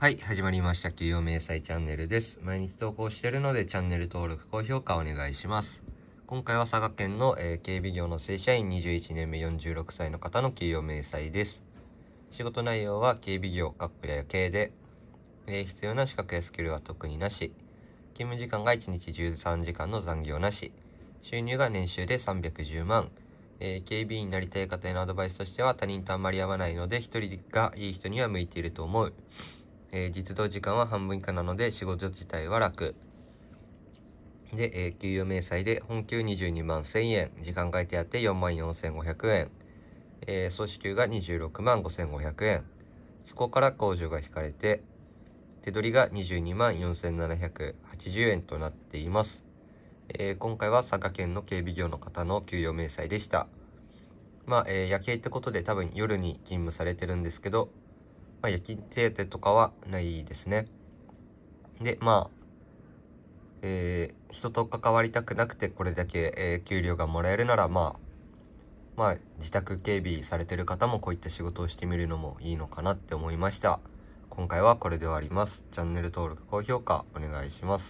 はい、始まりました。企業明細チャンネルです。毎日投稿してるので、チャンネル登録、高評価お願いします。今回は佐賀県の、えー、警備業の正社員21年目46歳の方の給与明細です。仕事内容は警備業、各校や夜景で、えー、必要な資格やスキルは特になし、勤務時間が1日13時間の残業なし、収入が年収で310万、えー、警備員になりたい方へのアドバイスとしては他人とあんまり合わないので、一人がいい人には向いていると思う。えー、実動時間は半分以下なので仕事自体は楽。で、えー、給与明細で本給22万1000円、時間外手当4万4500円、えー、総支給が26万5500円、そこから控除が引かれて、手取りが22万4780円となっています。えー、今回は佐賀県の警備業の方の給与明細でした。まあ、えー、夜景ってことで多分夜に勤務されてるんですけど、まあ、夜勤手当とかはないですね。で、まあ、えー、人と関わりたくなくてこれだけ、えー、給料がもらえるなら、まあ、まあ、自宅警備されてる方もこういった仕事をしてみるのもいいのかなって思いました。今回はこれで終わります。チャンネル登録、高評価お願いします。